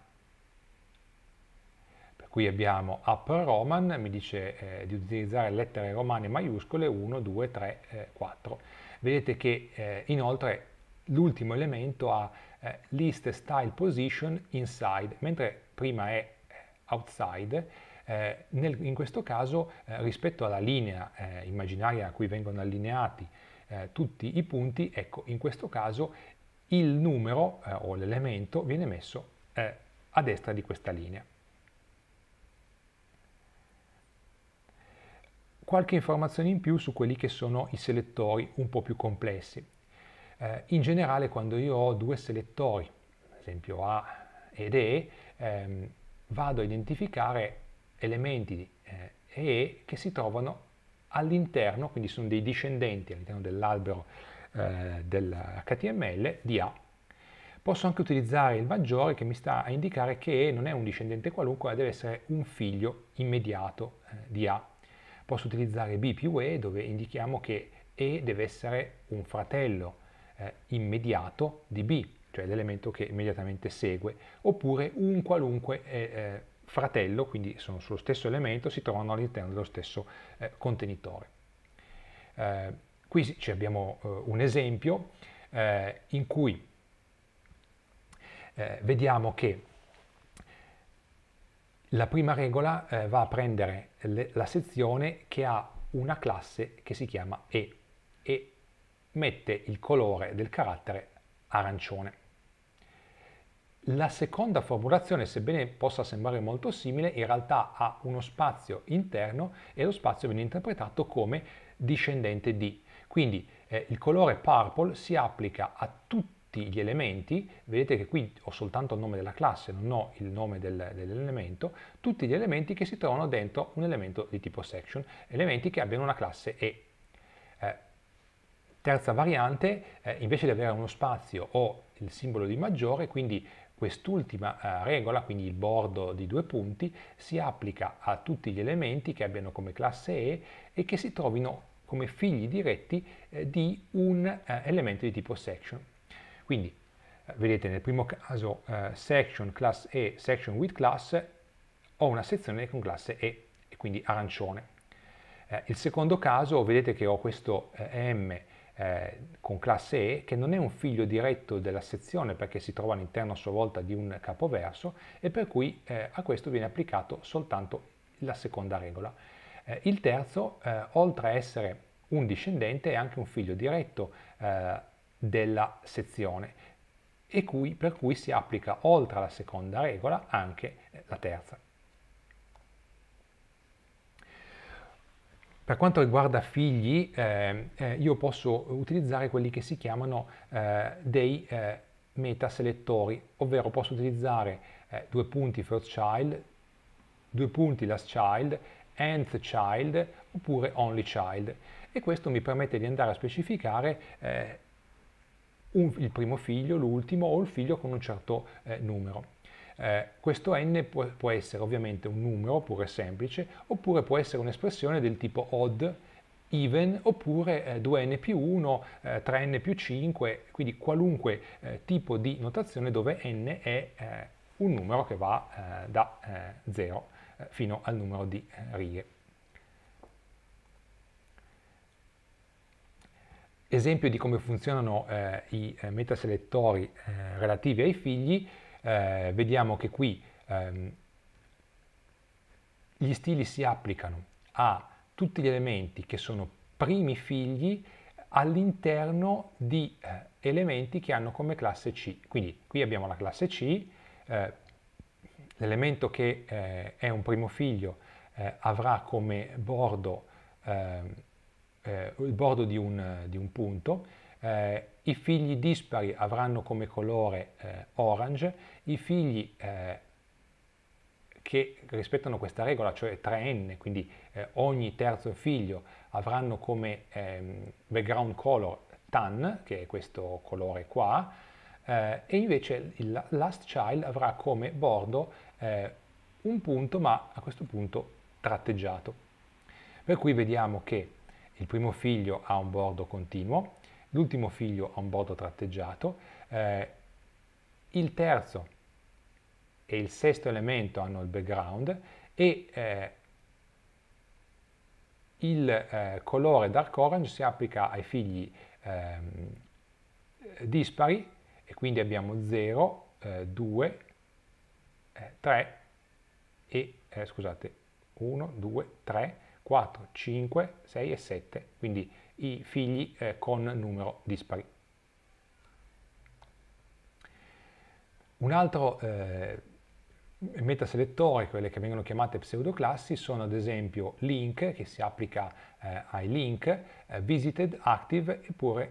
Qui abbiamo upper roman, mi dice eh, di utilizzare lettere romane maiuscole 1, 2, 3, eh, 4. Vedete che eh, inoltre l'ultimo elemento ha eh, list style position inside, mentre prima è eh, outside, eh, nel, in questo caso rispetto alla linea immaginaria a cui vengono allineati tutti i punti, ecco in questo caso il numero o l'elemento viene messo a destra di questa linea. qualche informazione in più su quelli che sono i selettori un po' più complessi. Eh, in generale quando io ho due selettori, ad esempio A ed E, ehm, vado a identificare elementi eh, E che si trovano all'interno, quindi sono dei discendenti all'interno dell'albero eh, dell'HTML di A. Posso anche utilizzare il maggiore che mi sta a indicare che E non è un discendente qualunque, ma deve essere un figlio immediato eh, di A posso utilizzare B più E dove indichiamo che E deve essere un fratello eh, immediato di B, cioè l'elemento che immediatamente segue, oppure un qualunque eh, eh fratello, quindi sono sullo stesso elemento, si trovano all'interno dello stesso eh, contenitore. Eh, qui ci abbiamo eh, un esempio eh, in cui eh, vediamo che la prima regola va a prendere la sezione che ha una classe che si chiama E e mette il colore del carattere arancione. La seconda formulazione, sebbene possa sembrare molto simile, in realtà ha uno spazio interno e lo spazio viene interpretato come discendente di. Quindi eh, il colore purple si applica a tutti tutti gli elementi, vedete che qui ho soltanto il nome della classe, non ho il nome del, dell'elemento, tutti gli elementi che si trovano dentro un elemento di tipo section, elementi che abbiano una classe E. Eh, terza variante, eh, invece di avere uno spazio ho il simbolo di maggiore, quindi quest'ultima eh, regola, quindi il bordo di due punti, si applica a tutti gli elementi che abbiano come classe E e che si trovino come figli diretti eh, di un eh, elemento di tipo section. Quindi eh, vedete nel primo caso eh, section class E, section with class, ho una sezione con classe E, e quindi arancione. Eh, il secondo caso vedete che ho questo eh, M eh, con classe E che non è un figlio diretto della sezione perché si trova all'interno a sua volta di un capoverso e per cui eh, a questo viene applicato soltanto la seconda regola. il terzo, oltre a essere un discendente, è anche un figlio diretto della sezione e cui, per cui si applica oltre alla seconda regola anche eh, la terza. Per quanto riguarda figli, eh, eh, io posso utilizzare quelli che si chiamano eh, dei eh, metaselettori, ovvero posso utilizzare eh, due punti first child, due punti last child, nth child oppure only child e questo mi permette di andare a specificare un, il primo figlio, l'ultimo o il figlio con un certo eh, numero. Eh, questo n può, può, essere ovviamente un numero pure semplice, oppure può essere un'espressione del tipo odd, even, oppure eh, 2n più 1, eh, 3n più 5, quindi qualunque eh, tipo di notazione dove n è eh, un numero che va eh, da 0 fino al numero di righe. esempio di come funzionano eh, i eh, metaselettori eh, relativi ai figli, eh, vediamo che qui ehm, gli stili si applicano a tutti gli elementi che sono primi figli all'interno di eh, elementi che hanno come classe C. Quindi qui abbiamo la classe C, eh, l'elemento che è un primo figlio avrà come bordo ehm, eh, il bordo di un, eh, di un punto, eh, i figli dispari avranno come colore eh, orange, i figli eh, che rispettano questa regola, cioè 3n, quindi eh, ogni terzo figlio avranno come ehm, background color tan, che è questo colore qua, e invece il last child avrà come bordo un punto, ma a questo punto tratteggiato. Per cui vediamo che il primo figlio ha un bordo continuo, l'ultimo figlio ha un bordo tratteggiato, eh, il terzo e il sesto elemento hanno il background e eh, il eh, colore dark orange si applica ai figli ehm, dispari e quindi abbiamo 0, 2, 3 e eh, scusate 1, 2, 3 4, 5, 6 e 7, quindi i figli eh, con numero dispari. Un altro eh, metaselettore, quelle che vengono chiamate pseudoclassi, sono ad esempio link, che si applica eh, ai link, eh, visited, active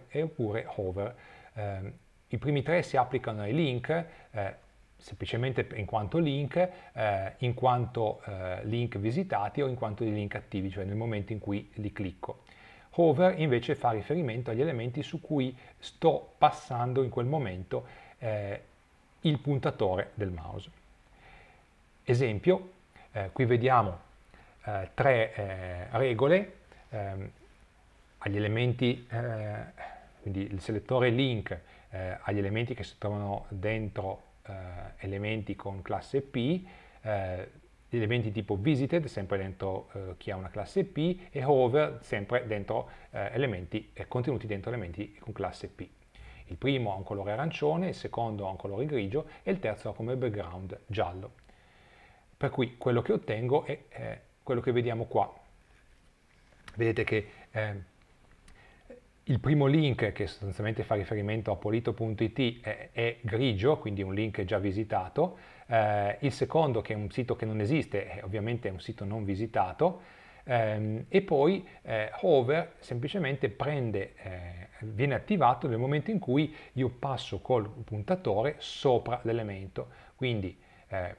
e oppure hover. Ehm, I primi tre si applicano ai link, eh, semplicemente in quanto link, eh, in quanto eh, link visitati o in quanto di link attivi, cioè nel momento in cui li clicco. Hover invece fa riferimento agli elementi su cui sto passando in quel momento eh, il puntatore del mouse. Esempio, eh, qui vediamo eh, tre eh, regole ehm, agli elementi, quindi il selettore link agli elementi che si trovano dentro eh, elementi con classe P, eh, elementi tipo visited, sempre dentro eh, chi ha una classe P, e hover, sempre dentro eh, elementi, eh, contenuti dentro elementi con classe P. Il primo ha un colore arancione, il secondo ha un colore grigio e il terzo ha come background giallo. Per cui quello che ottengo è quello che vediamo qua. Vedete che eh, il primo link che sostanzialmente fa riferimento a polito.it è, è, grigio, quindi un link già visitato, eh, il secondo che è un sito che non esiste, è ovviamente è un sito non visitato, ehm, e poi eh, Hover semplicemente prende, eh, viene attivato nel momento in cui io passo col puntatore sopra l'elemento, quindi eh,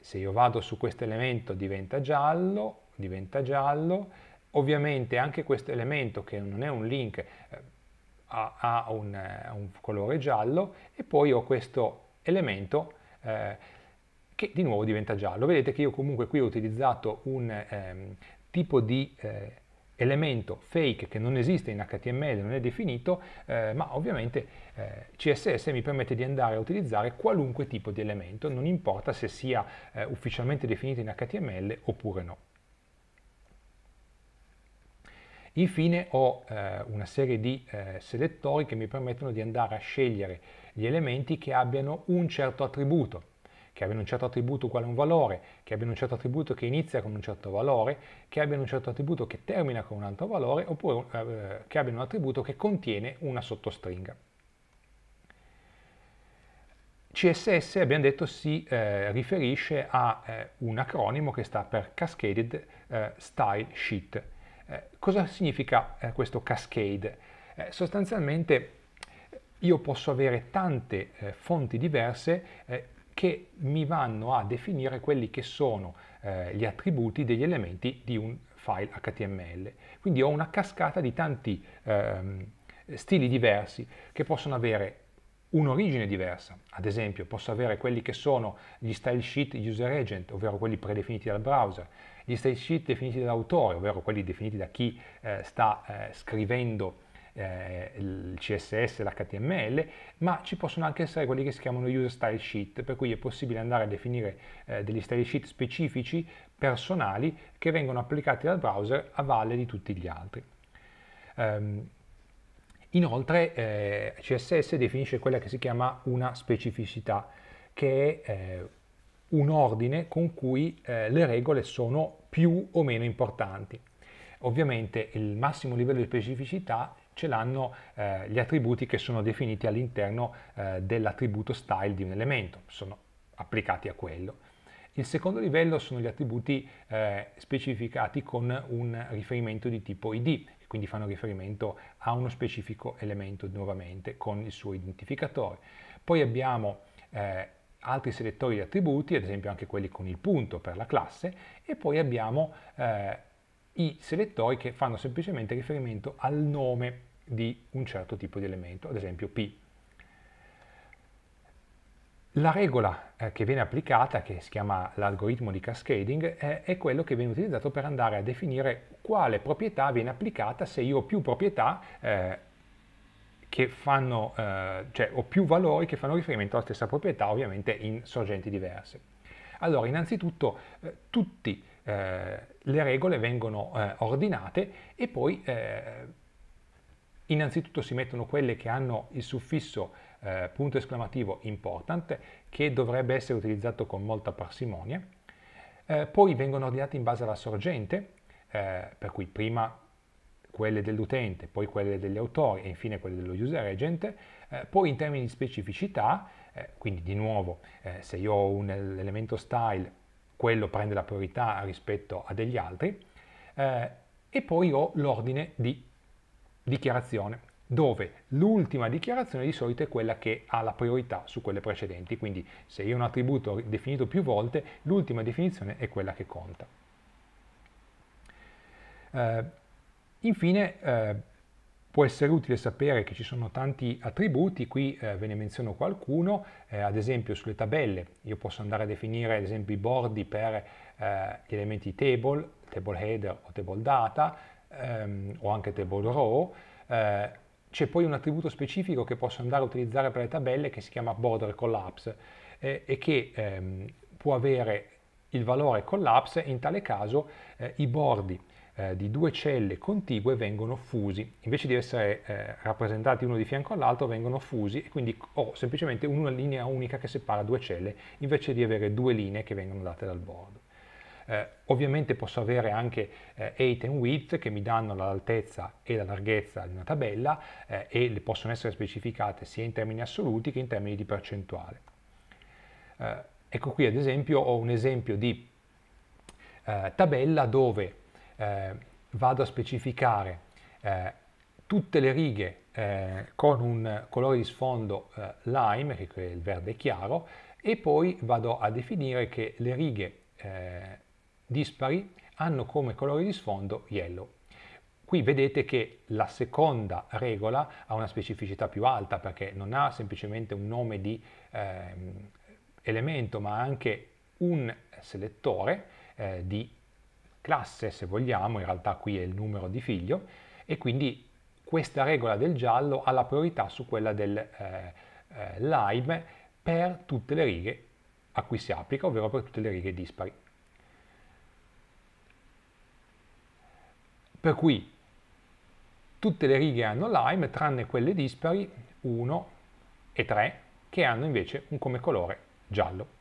se io vado su questo elemento diventa giallo, diventa giallo, Ovviamente anche questo elemento che non è un link eh, ha, ha un, eh, un, colore giallo e poi ho questo elemento eh, che di nuovo diventa giallo. Vedete che io comunque qui ho utilizzato un ehm, tipo di eh, elemento fake che non esiste in HTML, non è definito, eh, ma ovviamente eh, CSS mi permette di andare a utilizzare qualunque tipo di elemento, non importa se sia eh, ufficialmente definito in HTML oppure no. Infine ho eh, una serie di eh, selettori che mi permettono di andare a scegliere gli elementi che abbiano un certo attributo, che abbiano un certo attributo uguale a un valore, che abbiano un certo attributo che inizia con un certo valore, che abbiano un certo attributo che termina con un altro valore, oppure eh, che abbiano un attributo che contiene una sottostringa. CSS, abbiamo detto, si eh, riferisce a eh, un acronimo che sta per Cascaded eh, Style Sheet, eh, cosa significa eh, questo cascade? Eh, sostanzialmente eh, io posso avere tante eh, fonti diverse che mi vanno a definire quelli che sono gli attributi degli elementi di un file HTML. Quindi ho una cascata di tanti ehm, stili diversi che possono avere un'origine diversa. Ad esempio, posso avere quelli che sono gli style sheet user agent, ovvero quelli predefiniti dal browser, gli style sheet definiti dall'autore, ovvero quelli definiti da chi eh, sta eh, scrivendo eh, il CSS, l'HTML, ma ci possono anche essere quelli che si chiamano user style sheet, per cui è possibile andare a definire eh, degli style sheet specifici, personali, che vengono applicati dal browser a valle di tutti gli altri. Um, inoltre eh, CSS definisce quella che si chiama una specificità, che è eh, un ordine con cui eh, le regole sono più o meno importanti. Ovviamente il massimo livello di specificità ce l'hanno eh, gli attributi che sono definiti all'interno eh, dell'attributo style di un elemento, sono applicati a quello. Il secondo livello sono gli attributi eh, specificati con un riferimento di tipo id, quindi fanno riferimento a uno specifico elemento nuovamente con il suo identificatore. Poi abbiamo eh, altri selettori di attributi, ad esempio anche quelli con il punto per la classe, e poi abbiamo eh, i selettori che fanno semplicemente riferimento al nome di un certo tipo di elemento, ad esempio P. La regola eh, che viene applicata, che si chiama l'algoritmo di cascading, eh, è quello che viene utilizzato per andare a definire quale proprietà viene applicata se io ho più proprietà eh, che fanno, eh, cioè, o più valori che fanno riferimento alla stessa proprietà, ovviamente in sorgenti diverse. Allora, innanzitutto, eh, tutte eh, le regole vengono eh, ordinate e poi, eh, innanzitutto, si mettono quelle che hanno il suffisso eh, punto esclamativo important, che dovrebbe essere utilizzato con molta parsimonia. poi vengono ordinate in base alla sorgente, per cui prima quelle dell'utente, poi quelle degli autori e infine quelle dello user agent, eh, poi in termini di specificità, eh, quindi di nuovo eh, se io ho un elemento style, quello prende la priorità rispetto a degli altri, eh, e poi ho l'ordine di dichiarazione, dove l'ultima dichiarazione di solito è quella che ha la priorità su quelle precedenti, quindi se io ho un attributo definito più volte, l'ultima definizione è quella che conta. Eh, Infine eh, può essere utile sapere che ci sono tanti attributi, qui eh, ve ne menziono qualcuno, eh, ad esempio sulle tabelle io posso andare a definire ad esempio i bordi per eh, gli elementi table, table header o table data, ehm, o anche table row, eh, c'è poi un attributo specifico che posso andare a utilizzare per le tabelle che si chiama border collapse eh, e che ehm, può avere il valore collapse e in tale caso eh, i bordi eh, di due celle contigue vengono fusi, invece di essere eh, rappresentati uno di fianco all'altro vengono fusi e quindi ho semplicemente una linea unica che separa due celle invece di avere due linee che vengono date dal bordo. Eh, ovviamente posso avere anche eh, height and width che mi danno l'altezza e la larghezza di una tabella eh, e le possono essere specificate sia in termini assoluti che in termini di percentuale. Eh, ecco qui ad esempio ho un esempio di eh, tabella dove eh, vado a specificare eh, tutte le righe eh, con un colore di sfondo eh, lime, che è il verde chiaro, e poi vado a definire che le righe eh, dispari hanno come colore di sfondo yellow. Qui vedete che la seconda regola ha una specificità più alta perché non ha semplicemente un nome di ehm, elemento ma anche un selettore eh, di classe, se vogliamo, in realtà qui è il numero di figlio, e quindi questa regola del giallo ha la priorità su quella del eh, eh, lime per tutte le righe a cui si applica, ovvero per tutte le righe dispari. Per cui tutte le righe hanno lime, tranne quelle dispari 1 e 3, che hanno invece un come colore giallo.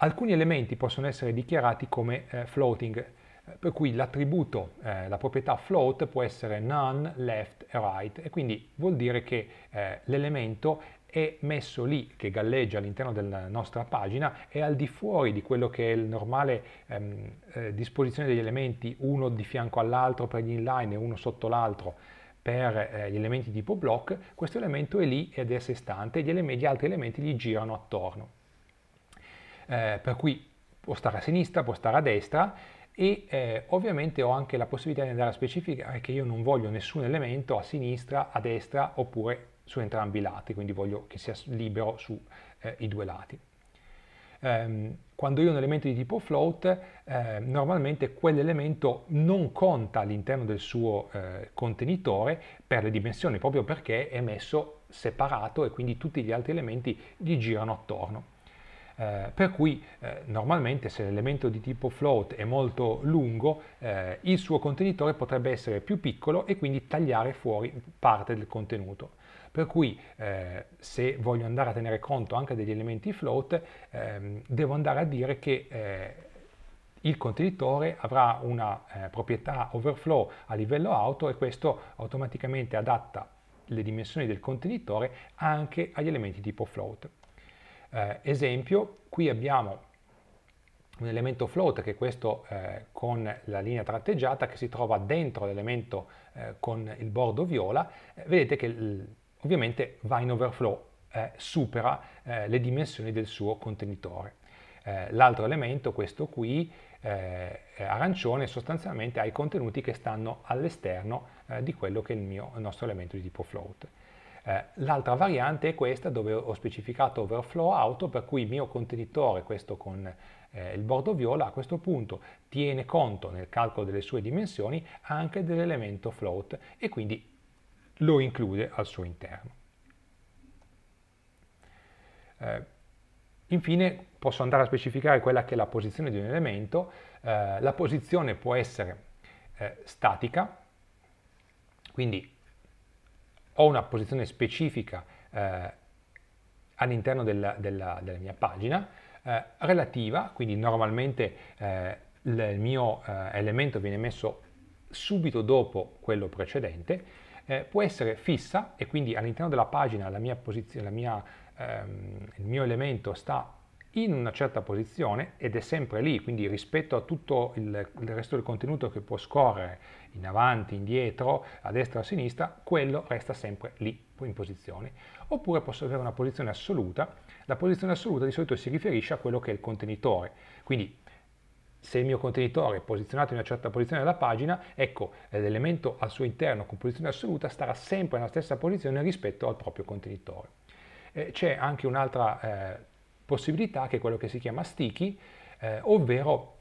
Alcuni elementi possono essere dichiarati come eh, floating, eh, per cui l'attributo, eh, la proprietà float può essere none, left e right e quindi vuol dire che eh, l'elemento è messo lì, che galleggia all'interno della nostra pagina è al di fuori di quello che è il normale ehm, eh, disposizione degli elementi, uno di fianco all'altro per gli inline e uno sotto l'altro per eh, gli elementi tipo block, questo elemento è lì ed è a sé stante e gli, gli altri elementi gli girano attorno eh, per cui può stare a sinistra, può stare a destra e eh, ovviamente ho anche la possibilità di andare a specificare che io non voglio nessun elemento a sinistra, a destra oppure su entrambi i lati, quindi voglio che sia libero sui eh, due lati. Ehm, quando io ho un elemento di tipo float, eh, normalmente quell'elemento non conta all'interno del suo eh, contenitore per le dimensioni, proprio perché è messo separato e quindi tutti gli altri elementi gli girano attorno. Eh, per cui eh, normalmente se l'elemento di tipo float è molto lungo, eh, il suo contenitore potrebbe essere più piccolo e quindi tagliare fuori parte del contenuto. Per cui eh, se voglio andare a tenere conto anche degli elementi float, ehm, devo andare a dire che eh, il contenitore avrà una eh, proprietà overflow a livello auto e questo automaticamente adatta le dimensioni del contenitore anche agli elementi tipo float. Eh, esempio, qui abbiamo un elemento float che è questo eh, con la linea tratteggiata che si trova dentro l'elemento eh, con il bordo viola, eh, vedete che ovviamente va in overflow, eh, supera eh, le dimensioni del suo contenitore. L'altro elemento, questo qui, arancione, sostanzialmente ha i contenuti che stanno all'esterno di quello che è il, mio, il nostro elemento di tipo float. Eh, l'altra variante è questa dove ho specificato overflow auto per cui il mio contenitore, questo con eh, il bordo viola, a questo punto tiene conto nel calcolo delle sue dimensioni anche dell'elemento float e quindi lo include al suo interno. Eh, Infine posso andare a specificare quella che è la posizione di un elemento. Eh, la posizione può essere eh, statica, quindi ho una posizione specifica eh, all'interno della, della, della, mia pagina eh, relativa, quindi normalmente eh, il mio eh, elemento viene messo subito dopo quello precedente, eh, può essere fissa e quindi all'interno della pagina la mia posizione, la mia, ehm, il mio elemento sta in una certa posizione ed è sempre lì, quindi rispetto a tutto il, il resto del contenuto che può scorrere in avanti, indietro, a destra o a sinistra, quello resta sempre lì in posizione. Oppure posso avere una posizione assoluta, la posizione assoluta di solito si riferisce a quello che è il contenitore, quindi se il mio contenitore è posizionato in una certa posizione della pagina, ecco l'elemento al suo interno con posizione assoluta starà sempre nella stessa posizione rispetto al proprio contenitore. Eh, C'è anche un'altra eh, possibilità che è quello che si chiama sticky, eh, ovvero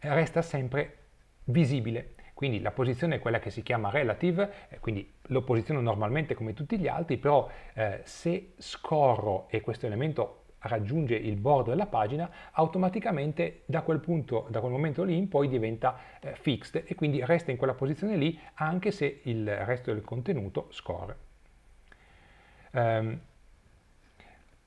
resta sempre visibile. Quindi la posizione è quella che si chiama relative, eh, quindi lo posiziono normalmente come tutti gli altri, però eh, se scorro e questo elemento raggiunge il bordo della pagina, automaticamente da quel punto, da quel momento lì in poi diventa eh, fixed e quindi resta in quella posizione lì anche se il resto del contenuto scorre. Um,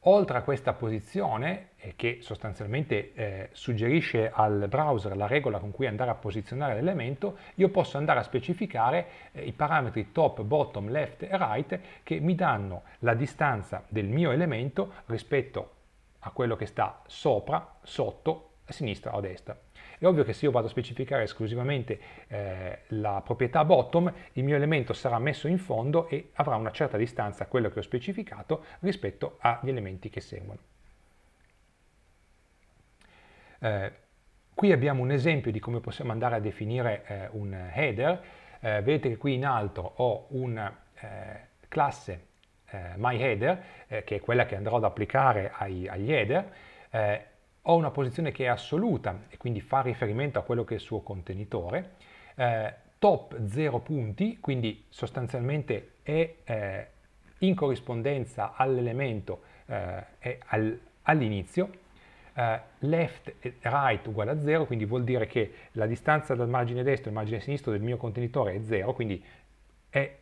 Oltre a questa posizione, eh, che sostanzialmente eh, suggerisce al browser la regola con cui andare a posizionare l'elemento, io posso andare a specificare eh, i parametri top, bottom, left e right che mi danno la distanza del mio elemento rispetto a quello che sta sopra, sotto, a sinistra o a destra. È ovvio che se io vado a specificare esclusivamente eh, la proprietà bottom, il mio elemento sarà messo in fondo e avrà una certa distanza a quello che ho specificato rispetto agli elementi che seguono. Eh, qui abbiamo un esempio di come possiamo andare a definire eh, un header. Eh, vedete che qui in alto ho una eh, classe eh, MyHeader, che è quella che andrò ad applicare ai, agli header, ho una posizione che è assoluta e quindi fa riferimento a quello che è il suo contenitore, eh, top 0 punti, quindi sostanzialmente è eh, in corrispondenza all'elemento eh, al, all'inizio, eh, left e right uguale a 0, quindi vuol dire che la distanza dal margine destro e margine sinistro del mio contenitore è 0, quindi è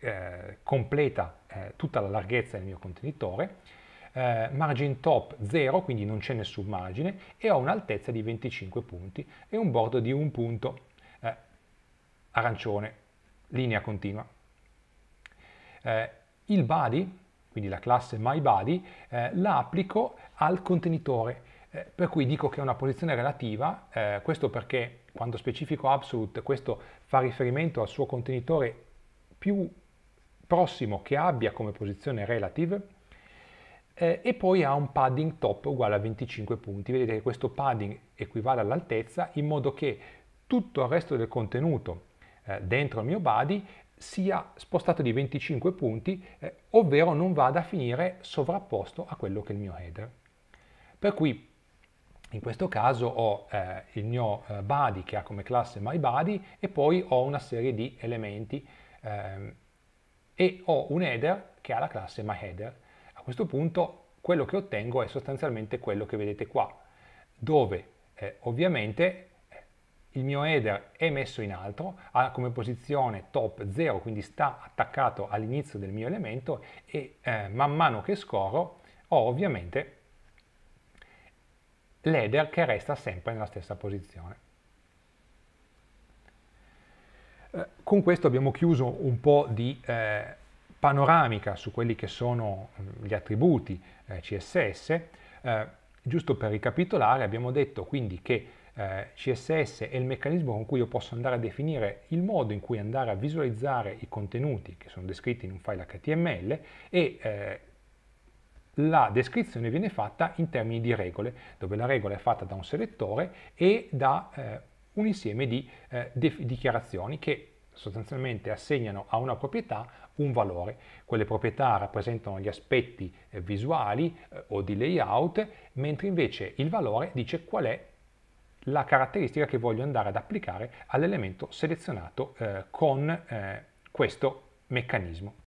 eh, completa eh, tutta la larghezza del mio contenitore, eh, margin top 0, quindi non c'è nessun margine, e ho un'altezza di 25 punti e un bordo di un punto eh, arancione, linea continua. Eh, il body, quindi la classe MyBody, eh, la applico al contenitore, eh, per cui dico che è una posizione relativa, eh, questo perché quando specifico absolute questo fa riferimento al suo contenitore più prossimo che abbia come posizione relative, eh, e poi ha un padding top uguale a 25 punti. Vedete che questo padding equivale all'altezza in modo che tutto il resto del contenuto eh, dentro il mio body sia spostato di 25 punti, eh, ovvero non vada a finire sovrapposto a quello che è il mio header. Per cui in questo caso ho eh, il mio eh, body che ha come classe myBody e poi ho una serie di elementi ehm, e ho un header che ha la classe myHeader questo punto quello che ottengo è sostanzialmente quello che vedete qua, dove eh, ovviamente il mio header è messo in alto, ha come posizione top 0, quindi sta attaccato all'inizio del mio elemento e eh, man mano che scorro ho ovviamente l'header che resta sempre nella stessa posizione. Eh, con questo abbiamo chiuso un po' di eh, panoramica su quelli che sono mm, gli attributi eh, CSS, eh, giusto per ricapitolare abbiamo detto quindi che eh, CSS è il meccanismo con cui io posso andare a definire il modo in cui andare a visualizzare i contenuti che sono descritti in un file HTML e eh, la descrizione viene fatta in termini di regole, dove la regola è fatta da un selettore e da eh, un insieme di eh, dichiarazioni che sostanzialmente assegnano a una proprietà un valore. Quelle proprietà rappresentano gli aspetti eh, visuali eh, o di layout, mentre invece il valore dice qual è la caratteristica che voglio andare ad applicare all'elemento selezionato eh, con questo meccanismo.